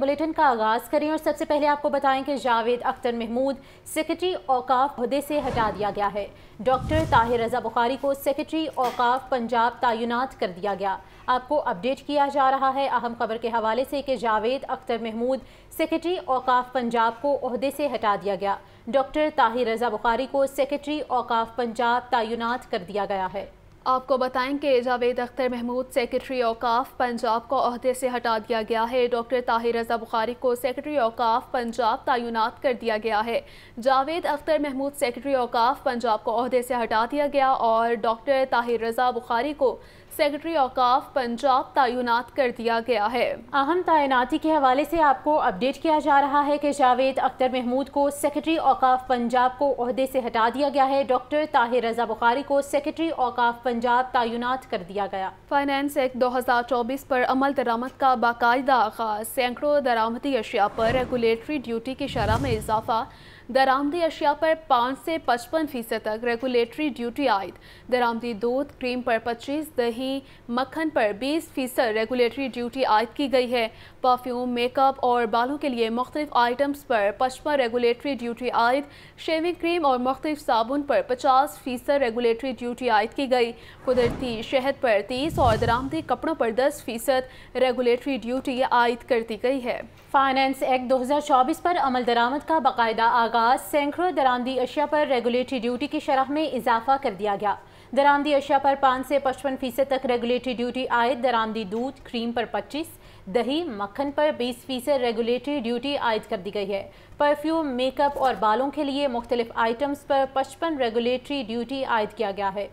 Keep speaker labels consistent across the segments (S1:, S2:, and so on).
S1: bulletin का आगाज करें और सबसे पहले आपको बताएं कि जावेद अख्तर महमूद सेक्रेटरी औकाफ हदे से हटा दिया गया है डॉक्टर ताहिर रजा बुखारी को सेक्रेटरी औकाफ पंजाब तयनत कर दिया गया आपको अपडेट किया जा रहा है अहम खबर के हवाले से कि जावेद अख्तर महमूद सेक्रेटरी औकाफ पंजाब को अहदे से हटा दिया गया डॉक्टर ताहिर रजा बुखारी को सेक्रेटरी औकाफ पंजाब तयनत कर दिया गया है आपको बताएं कि
S2: जावेद अख्तर महमूद सेक्रेटरी अवकाफ पंजाब को अहदे से हटा दिया गया है डॉक्टर ताहिर रजा बुखारी को सेक्रेटरी अवकाफ पंजाब तयनत कर दिया गया है जावेद अख्तर महमूद सेक्रेटरी अवकाफ पंजाब को अहदे से हटा दिया गया और डॉक्टर ताहिर रजा बुखारी को
S1: सेक्रेटरी औकाफ पंजाब तैनात कर दिया गया है अहम तैनाती के हवाले से आपको अपडेट किया जा रहा है कि जावेद अख्तर महमूद को सेक्रेटरी औकाफ पंजाब को अहदे से हटा दिया गया है डॉक्टर ताहिर रजा बुखारी को सेक्रेटरी औकाफ पंजाब तैनात कर दिया गया फाइनेंस एक्ट दो हजार चौबीस पर अमल दरामद का बाकायदा आगाज सैकड़ों
S2: दरामदी अशिया पर रेगुलेटरी ड्यूटी की शरह में इजाफा दरामदी अशिया पर पाँच से पचपन फीसद तक रेगुलेटरी ड्यूटी आयद दरामदी दूध क्रीम पर पच्चीस दही मक्खन पर बीस फीसद रेगुलेटरी ड्यूटी आयद की गई है परफ्यूम मेकअप और बालों के लिए मुख्तलिफ आइटम्स पर पचपन रेगुलेटरी ड्यूटी आयद शेविंग क्रीम और मुख्तलिफ साबुन पर पचास फीसद रेगुलेटरी ड्यूटी आयद की गई कुदरती शहद
S1: पर तीस और दरामदी कपड़ों पर दस फीसद रेगुलेटरी ड्यूटी आयद कर दी गई है फाइनेंस एक्ट दो हज़ार चौबीस पर अमल दरामद का बाकायदा आगाज आगाज सैकड़ों दरामदी अशिया पर रेगुलेटरी ड्यूटी की शरह में इजाफा कर दिया गया दरामदी अशिया पर पाँच से पचपन फीसद तक रेगुलेटरी ड्यूटी आयद दरामदी दूध क्रीम पर पच्चीस दही मक्खन पर बीस फीसद रेगुलेटरी ड्यूटी आयद कर दी गई है परफ्यूम मेकअप और बालों के लिए मुख्तलिफ आइटम्स पर पचपन रेगुलेटरी ड्यूटी आयद किया गया है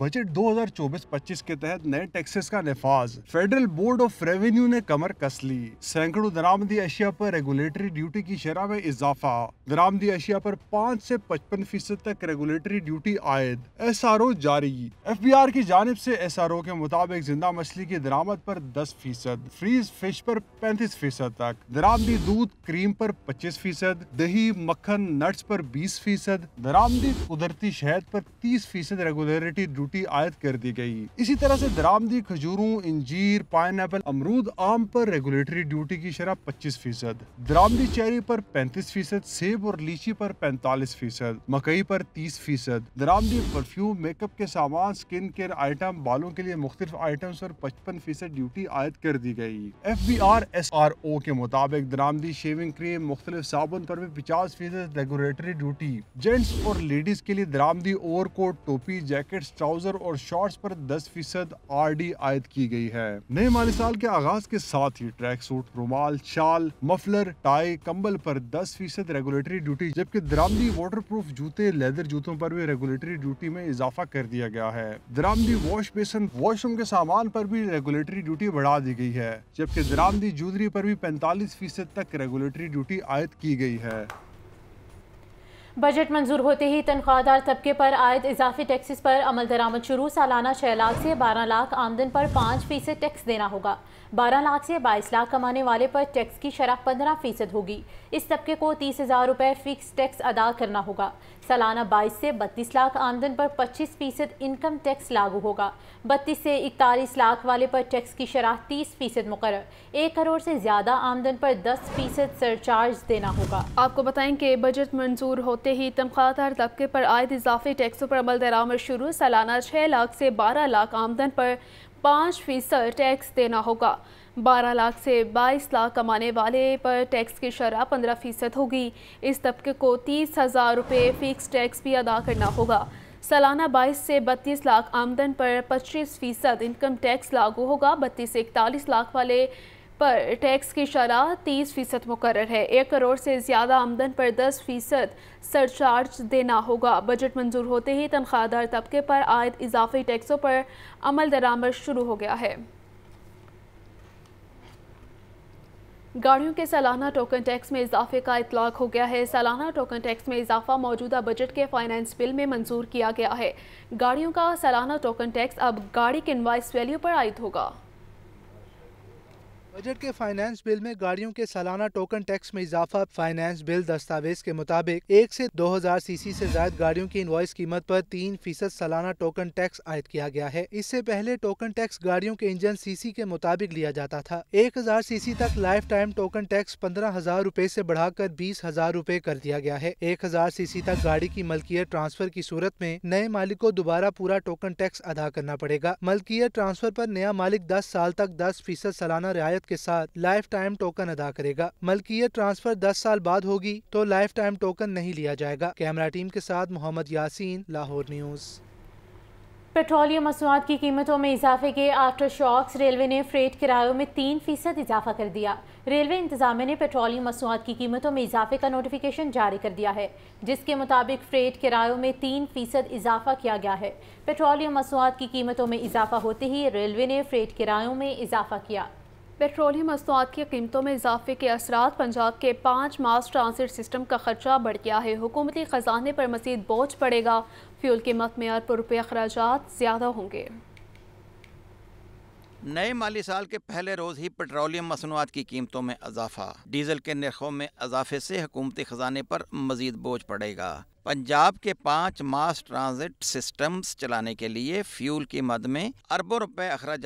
S3: बजट 2024-25 के तहत नए टैक्सेस का नफाज फेडरल बोर्ड ऑफ रेवेन्यू ने कमर कस ली सैकड़ों दरामदी अशिया पर रेगुलेटरी ड्यूटी की शरह में इजाफा दरामदी अशिया पर 5 से 55 फीसद तक रेगुलेटरी ड्यूटी आयद एस आर ओ जारी एफ बी आर की जानब ऐसी एस आर ओ के मुताबिक जिंदा मछली की दरामद आरोप दस फीसद फ्रीज फिश पर पैंतीस फीसद तक दरामदी दूध क्रीम पर पच्चीस फीसद दही मक्खन नट्स पर बीस फीसद दरामदी कुदरती शहद पर तीस फीसद रेगुलेटरी ड्यूटी आयद कर दी गई इसी तरह से दरामदी खजूरों इंजीर पाइन अमरूद आम पर रेगुलेटरी ड्यूटी की शराब पच्चीस फीसद दरामदी चेरी पर पैंतीस फीसद सेब और लीची पर पैंतालीस फीसद मकई पर तीस फीसद दरामदी परफ्यूम मेकअप के सामान स्किन केयर आइटम बालों के लिए मुख्तलिफ आइटम्स पर पचपन फीसद ड्यूटी आयद कर दी गई F B R S R O के मुताबिक दरामदी शेविंग क्रीम मुख्तलिफ साबुन पर भी पचास फीसद रेगुलेटरी ड्यूटी जेंट्स और लेडीज के लिए दरामदी ओवर कोट टोपी जैकेट ट्राउजर और शॉर्ट्स पर 10 फीसद आर डी आयद की गई है नए माली साल के आगाज के साथ ही ट्रैक सूट रुमाल शाल मफलर टाई कंबल पर 10 फीसद रेगुलेटरी ड्यूटी जबकि दरामदी वाटरप्रूफ जूते लेदर जूतों पर भी रेगुलेटरी ड्यूटी में इजाफा कर दिया गया है दरामदी वॉश बेसन वॉशरूम के सामान पर भी रेगुलेटरी ड्यूटी बढ़ा दी गई है जबकि दरामदी जूलरी पर भी पैंतालीस फीसद तक रेगुलेटरी ड्यूटी आयद की गई है
S1: बजट मंजूर होते ही तनख्वाहदार तबके पर आयद इजाफी टैक्सेस पर अमल दरामद शुरू सालाना छः लाख से बारह लाख आमदन पर पाँच फीसद टैक्स देना होगा बारह लाख से बाईस लाख कमाने वाले पर टैक्स की शराह पंद्रह फीसद होगी इस तबके को तीस हज़ार रुपये फिक्स टैक्स अदा करना होगा सालाना बाईस से बत्तीस लाख आमदन पर पच्चीस फीसद इनकम टैक्स लागू होगा बत्तीस से इकतालीस लाख वाले पर टैक्स की शराह तीस फीसद मुकर एक करोड़ से ज़्यादा आमदन पर दस फीसद सरचार्ज देना होगा आपको बताएं कि बजट
S2: मंजूर होते ही तनख्वाहदार तबके पर आयद इजाफी टैक्सों पर अमल दरामद शुरू सालाना छः लाख से बारह लाख आमदन पर पाँच फीसद टैक्स देना होगा बारह लाख से बाईस लाख कमाने वाले पर टैक्स की शरह पंद्रह फीसद होगी इस तबके को तीस हज़ार रुपये फिक्स टैक्स भी अदा करना होगा सालाना बाईस से बत्तीस लाख आमदन पर पच्चीस फीसद इनकम टैक्स लागू होगा बत्तीस से इकतालीस लाख वाले पर टैक्स की शराह तीस फ़ीसद मुकर है एक करोड़ से ज़्यादा आमदन पर दस फ़ीसद सरचार्ज देना होगा बजट मंजूर होते ही तनख्वाहदार तबके पर आयद इजाफी टैक्सों पर अमल दरामद शुरू हो गया है गाड़ियों के सालाना टोकन टैक्स में इजाफे का इतलाक हो गया है सालाना टोकन टैक्स में इजाफा मौजूदा बजट के फाइनेंस बिल में मंजूर किया गया है गाड़ियों का सालाना टोकन टैक्स अब गाड़ी के इन्वाइस वैल्यू पर आयद होगा
S4: बजट के फाइनेंस बिल में गाड़ियों के सालाना टोकन टैक्स में इजाफा फाइनेंस बिल दस्तावेज के मुताबिक एक से 2000 सीसी से ज्यादा गाड़ियों की इनवॉइस कीमत पर तीन फीसद सालाना टोकन टैक्स आयद किया गया है इससे पहले टोकन टैक्स गाड़ियों के इंजन सीसी के मुताबिक लिया जाता था एक हजार सीसी तक लाइफ टाइम टोकन टैक्स पंद्रह हजार रूपए ऐसी बढ़ाकर बीस हजार रूपए कर दिया गया है एक हजार सीसी तक गाड़ी की मलकियत ट्रांसफर की सूरत में नए मालिक को दोबारा पूरा टोकन टैक्स अदा करना पड़ेगा मलकियत ट्रांसफर आरोप नया मालिक दस साल तक दस फीसद सालाना रियायत शर्त के साथ लाइफ टाइम टोकन अदा करेगा मलकियत ट्रांसफर दस साल बाद होगी तो लाइफ टाइम टोकन नहीं लिया जाएगा कैमरा टीम के साथ मोहम्मद यासीन लाहौर न्यूज़
S1: पेट्रोलियम मसूआत की कीमतों में इजाफे के आफ्टर शॉक्स रेलवे ने फ्रेट किरायों में तीन फीसद इजाफा कर दिया रेलवे इंतजाम ने पेट्रोलियम मसूआत की कीमतों में इजाफे का नोटिफिकेशन जारी कर दिया है जिसके मुताबिक फ्रेट किरायों में तीन फीसद इजाफा किया गया है पेट्रोलियम मसूआत की कीमतों में इजाफा होते ही रेलवे ने फ्रेट किरायों में इजाफा किया पेट्रोलियम
S2: मसनूआत की कीमतों में इजाफे के असरा पंजाब के पाँच मास ट्रांसिट सिस्टम का खर्चा बढ़ गया है हुकूमती ख़जाने पर मजीद बोझ पड़ेगा फ्यूल कीमत में अरबों रुपये अखराज ज़्यादा होंगे
S5: नए माली साल के पहले रोज़ ही पेट्रोलियम मसनूआत की कीमतों में इजाफा डीजल के नरखों में इजाफे से हुकूमती ख़जाने पर मजीद बोझ पड़ेगा पंजाब के पांच मास ट्रांजिट सिस्टम्स चलाने के लिए फ्यूल की मद में अरबों रुपए अखराज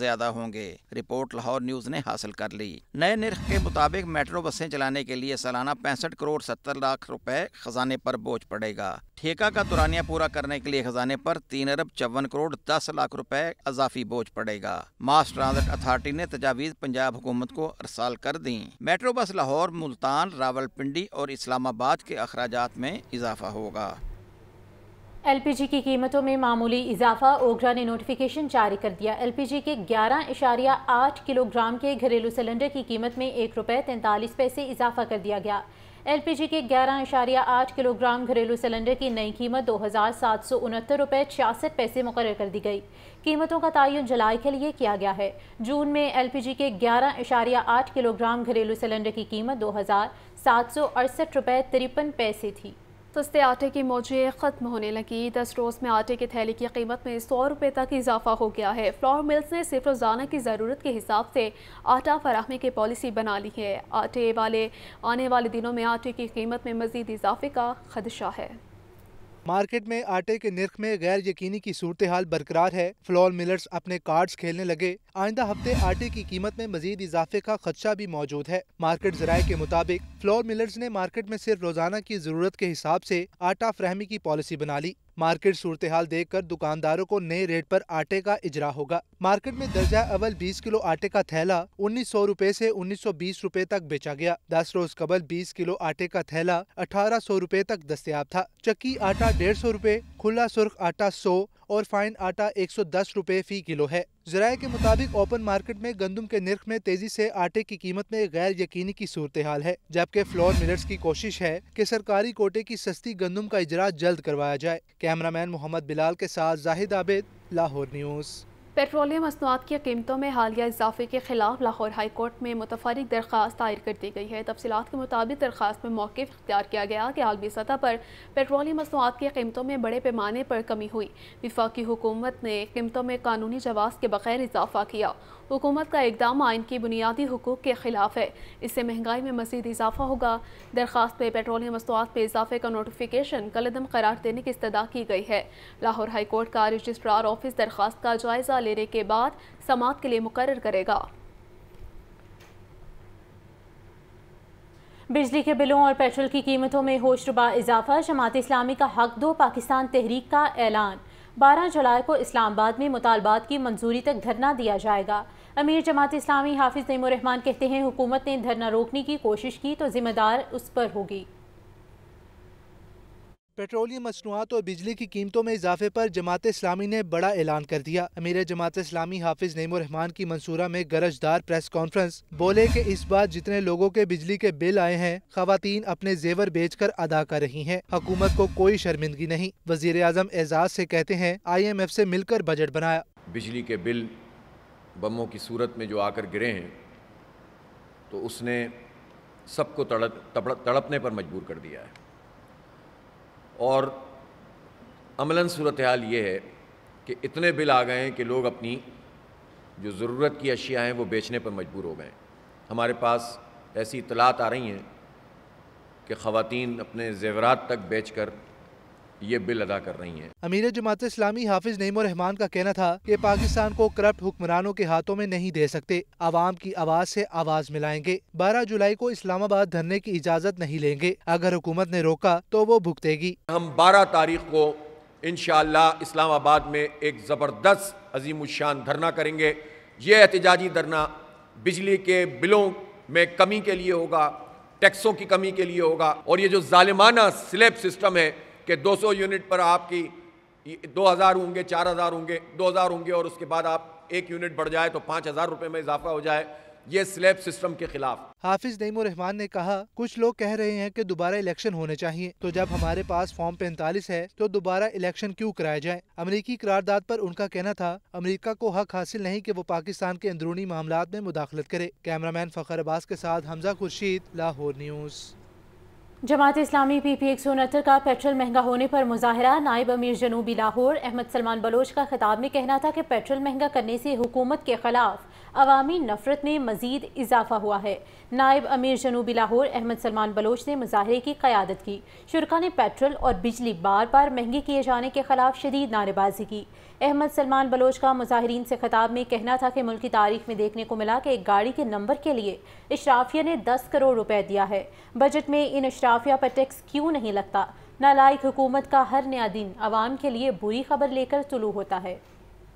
S5: ज्यादा होंगे रिपोर्ट लाहौर न्यूज ने हासिल कर ली नए निर्ख के मुताबिक मेट्रो बसें चलाने के लिए सालाना पैंसठ करोड़ सत्तर लाख रुपए खजाने पर बोझ पड़ेगा ठेका का दुरानिया पूरा करने के लिए खजाने पर तीन अरब चौवन करोड़ दस लाख रुपए अजाफी बोझ पड़ेगा मास ट्रांजिट अथॉरिटी ने तजावीज पंजाब हुकूमत को अरसाल कर दी मेट्रो बस लाहौर मुल्तान रावलपिंडी और इस्लामाबाद के अखराज में इजाफा इजाफा होगा
S1: एलपीजी की कीमतों में मामूली इजाफा ओगरा ने नोटिफिकेशन जारी कर दिया एलपीजी के ग्यारह इशारिया आठ किलोग्राम के घरेलू सिलेंडर की कीमत में एक रुपये तैंतालीस पैसे इजाफा कर दिया गया एलपीजी के ग्यारह इशारिया आठ किलोग्राम घरेलू सिलेंडर की नई कीमत दो हज़ार सात सौ उनहत्तर रुपये छियासठ पैसे मुकर कर दी गई कीमतों का तयन जुलाई के लिए किया गया है जून में जी के ग्यारह इशारिया आठ किलोग्राम घरेलू सिलेंडर की कीमत दो हज़ार सात सौ अड़सठ रुपये तिरपन पैसे थी सस्ते आटे की मौजें ख़त्म होने लगी दस रोज़ में आटे के थैली की कीमत में सौ
S2: रुपये तक इजाफा हो गया है फ्लोर मिल्स ने सिर्फ रोज़ाना की ज़रूरत के हिसाब से आटा फराहमी की पॉलिसी बना ली है आटे वाले आने वाले दिनों में आटे की कीमत में मज़ीद इजाफे का खदशा है
S4: मार्केट में आटे के निर्ख में गैर यकीनी की सूरत हाल बरकरार है फ्लोर मिलर्स अपने कार्ड्स खेलने लगे आइंदा हफ्ते आटे की कीमत में मजीद इजाफे का खदशा भी मौजूद है मार्केट जराये के मुताबिक फ्लोर मिलर्स ने मार्केट में सिर्फ रोजाना की जरूरत के हिसाब से आटा फ्रहमी की पॉलिसी बना ली मार्केट सूरत हाल देख दुकानदारों को नए रेट पर आटे का इजरा होगा मार्केट में दर्जा अवल 20 किलो आटे का थैला उन्नीस सौ रूपए ऐसी उन्नीस सौ बीस रूपए तक बेचा गया दस रोज कबल 20 किलो आटे का थैला अठारह सौ रूपए तक दस्तियाब था चक्की आटा डेढ़ सौ रूपए खुला सुर्ख आटा सौ और फाइन आटा एक सौ दस रूपए फी किलो है जराये के मुताबिक ओपन मार्केट में गंदम के निर्ख में तेजी से आटे की कीमत में गैर यकीनी की सूरत हाल है जबकि फ्लोर मिलर्स की कोशिश है कि सरकारी कोटे की सस्ती गंदम का इजरा जल्द करवाया जाए कैमरामैन मोहम्मद बिलाल के साथ जाहिद आबेद लाहौर न्यूज़
S2: पेट्रोलियम मसनूआत की कीमतों में हालिया इजाफे के खिलाफ लाहौर हाई कोर्ट में मुतफरक दरख्वास्त दायर कर दी गई है तफसीत के मुताबिक दरख्वास्त में मौक़ इख्तियार किया गया कि आलमी सतह पर पेट्रोलियम मसनूआत की कीमतों में बड़े पैमाने पर कमी हुई विफाकी हुकूमत ने कीमतों में कानूनी जवाब के बगैर इजाफा किया हुकूमत का इकदाम आइन की बुनियादी हकूक़ के ख़िलाफ़ है इससे महंगाई में मजीद इजाफा होगा दरख्वास्त पर पे पेट्रोलियम मसनूआत पे इजाफे का नोटिफिकेशन कलदम करार देने की इस्तः की गई है लाहौर हाईकोर्ट का रजिस्ट्रार ऑफिस दरख्वास्त का जायज़ा लेने के बाद समात के लिए मुकर करेगा
S1: बिजली के बिलों और पेट्रोल की कीमतों में होशरुबा इजाफा जमात इस्लामी का हक दो पाकिस्तान तहरीक का ऐलान बारह जुलाई को इस्लामाबाद में मुतालबात की मंजूरी तक धरना दिया जाएगा अमीर जमात इस्लामी हाफिज़ नईमर कहते हैं हुकूमत ने धरना रोकने की कोशिश की तो ज़िम्मेदार उस पर होगी
S4: पेट्रोलियम मसनूआत और बिजली की कीमतों में इजाफे पर जमात इस्लामी ने बड़ा ऐलान कर दिया अमीर जमात इस्लामी हाफिज नईमरहमान की मंसूरा में गरजदार प्रेस कॉन्फ्रेंस बोले कि इस बार जितने लोगों के बिजली के बिल आए हैं खातन अपने जेवर बेच कर अदा कर रही है हकूमत को कोई शर्मिंदगी नहीं वजीर अजम एजाज ऐसी कहते हैं आई एम एफ ऐसी मिलकर बजट बनाया
S5: बिजली के बिल बमों की सूरत में जो आकर गिरे हैं तो उसने सबको तड़पने पर मजबूर कर दिया है और अमला सूरत हाल ये है कि इतने बिल आ गए हैं कि लोग अपनी जो ज़रूरत की अशिया हैं वो बेचने पर मजबूर हो गए हमारे पास ऐसी इतलात आ रही हैं कि ख़वान अपने जेवरात तक बेच कर ये बिल अदा कर रही हैं
S4: अमीर जमात इस्लामी हाफिज नईम रहमान का कहना था कि पाकिस्तान को करप्ट हुक्मरानों के हाथों में नहीं दे सकते आवाम की आवाज़ से आवाज़ मिलाएंगे बारह जुलाई को इस्लामाबाद धरने की इजाज़त नहीं लेंगे अगर हुकूमत ने रोका तो वो भुगतेगी हम
S5: बारह तारीख को इन इस्लामाबाद में एक ज़बरदस्त अजीम शान धरना करेंगे ये एहतजाजी धरना बिजली के बिलों में कमी के लिए होगा टैक्सों की कमी के लिए होगा और ये जो ालिमाना स्लेब सिस्टम है कि 200 यूनिट पर आपकी 2000 होंगे 4000 होंगे 2000 होंगे और उसके बाद आप एक यूनिट बढ़ जाए तो पाँच हज़ार रुपये में इजाफा हो जाए ये स्लेब सिस्टम के खिलाफ
S4: हाफिज नईमो रहमान ने कहा कुछ लोग कह रहे हैं कि दोबारा इलेक्शन होने चाहिए तो जब हमारे पास फॉर्म पैंतालीस है तो दोबारा इलेक्शन क्यों कराया जाए अमरीकी करारदाद पर उनका कहना था अमरीका को हक हासिल नहीं कि वो पाकिस्तान के अंदरूनी मामला में मुदाखलत करे कैमरामैन फखर अब्बास के साथ Hamza Khurshid Lahore news
S1: Jamaat Islami P P एक सौ उनहत्तर का पेट्रोल महंगा होने पर मुजाहरा नायब अमीर जनूबी लाहौर अहमद सलमान बलोच का खिताब में कहना था कि पेट्रोल महंगा करने से हुकूमत के खिलाफ अवामी नफरत में मजीद इजाफा हुआ है नायब अमीर जनूबी लाहौर अहमद सलमान बलोच ने मुजाहरे की क्यादत की शुरा ने पेट्रोल और बिजली बार बार महंगी किए जाने के खिलाफ शदीद नारेबाजी की अहमद सलमान बलोच का मुजाहरीन से खिताब में कहना था कि मुल्क की तारीख में देखने को मिला कि एक गाड़ी के नंबर के लिए इशराफिया ने दस करोड़ रुपये दिया है बजट में इन राफिया पर टैक्स क्यों नहीं लगता नालायक हुकूमत का हर नया दिन आवाम के लिए बुरी खबर लेकर तुलू होता है